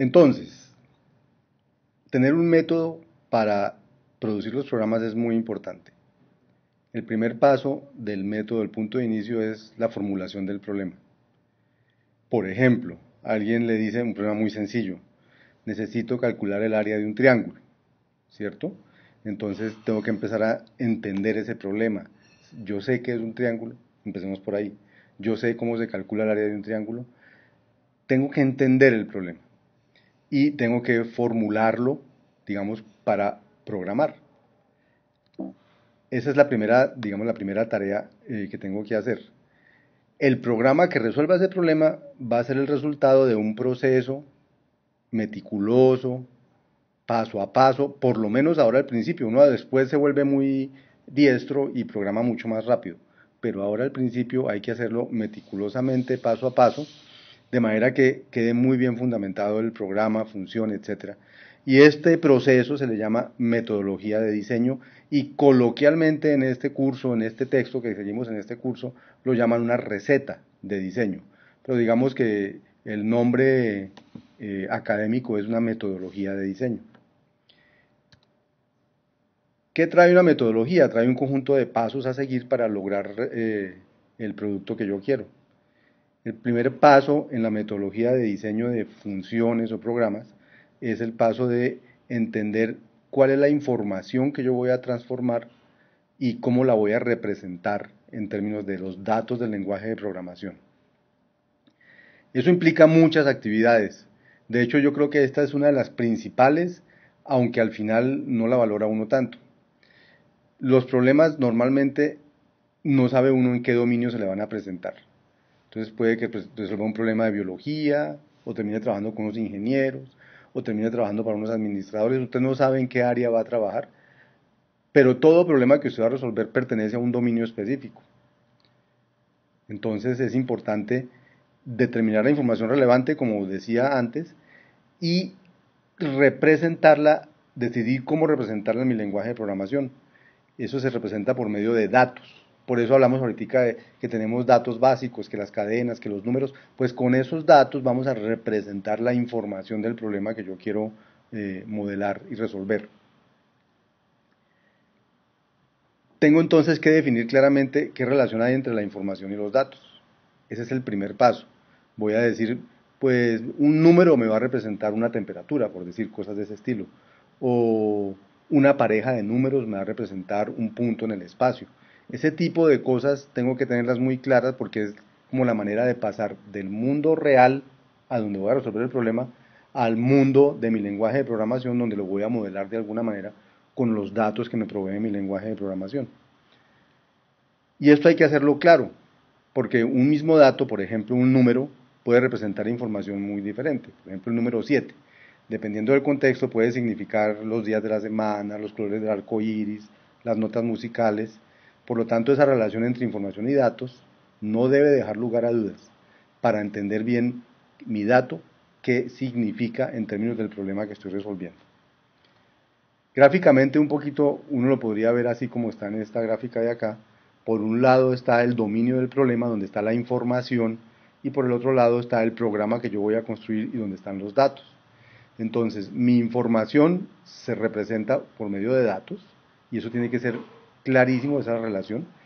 Entonces, tener un método para producir los programas es muy importante. El primer paso del método, el punto de inicio, es la formulación del problema. Por ejemplo, alguien le dice un problema muy sencillo, necesito calcular el área de un triángulo, ¿cierto? Entonces tengo que empezar a entender ese problema. Yo sé que es un triángulo, empecemos por ahí. Yo sé cómo se calcula el área de un triángulo. Tengo que entender el problema y tengo que formularlo, digamos, para programar. Esa es la primera, digamos, la primera tarea eh, que tengo que hacer. El programa que resuelva ese problema va a ser el resultado de un proceso meticuloso, paso a paso, por lo menos ahora al principio. Uno después se vuelve muy diestro y programa mucho más rápido. Pero ahora al principio hay que hacerlo meticulosamente, paso a paso, de manera que quede muy bien fundamentado el programa, función, etc. Y este proceso se le llama metodología de diseño y coloquialmente en este curso, en este texto que seguimos en este curso, lo llaman una receta de diseño. Pero digamos que el nombre eh, académico es una metodología de diseño. ¿Qué trae una metodología? Trae un conjunto de pasos a seguir para lograr eh, el producto que yo quiero. El primer paso en la metodología de diseño de funciones o programas es el paso de entender cuál es la información que yo voy a transformar y cómo la voy a representar en términos de los datos del lenguaje de programación. Eso implica muchas actividades. De hecho, yo creo que esta es una de las principales, aunque al final no la valora uno tanto. Los problemas normalmente no sabe uno en qué dominio se le van a presentar. Entonces puede que pues, resuelva un problema de biología, o termine trabajando con unos ingenieros, o termine trabajando para unos administradores. Usted no sabe en qué área va a trabajar, pero todo problema que usted va a resolver pertenece a un dominio específico. Entonces es importante determinar la información relevante, como decía antes, y representarla, decidir cómo representarla en mi lenguaje de programación. Eso se representa por medio de datos. Por eso hablamos ahorita de que tenemos datos básicos, que las cadenas, que los números, pues con esos datos vamos a representar la información del problema que yo quiero eh, modelar y resolver. Tengo entonces que definir claramente qué relación hay entre la información y los datos. Ese es el primer paso. Voy a decir, pues un número me va a representar una temperatura, por decir cosas de ese estilo. O una pareja de números me va a representar un punto en el espacio. Ese tipo de cosas tengo que tenerlas muy claras porque es como la manera de pasar del mundo real a donde voy a resolver el problema al mundo de mi lenguaje de programación donde lo voy a modelar de alguna manera con los datos que me provee mi lenguaje de programación. Y esto hay que hacerlo claro, porque un mismo dato, por ejemplo, un número, puede representar información muy diferente. Por ejemplo, el número 7, dependiendo del contexto, puede significar los días de la semana, los colores del arco iris, las notas musicales, por lo tanto, esa relación entre información y datos no debe dejar lugar a dudas para entender bien mi dato, qué significa en términos del problema que estoy resolviendo. Gráficamente un poquito uno lo podría ver así como está en esta gráfica de acá. Por un lado está el dominio del problema donde está la información y por el otro lado está el programa que yo voy a construir y donde están los datos. Entonces mi información se representa por medio de datos y eso tiene que ser clarísimo esa relación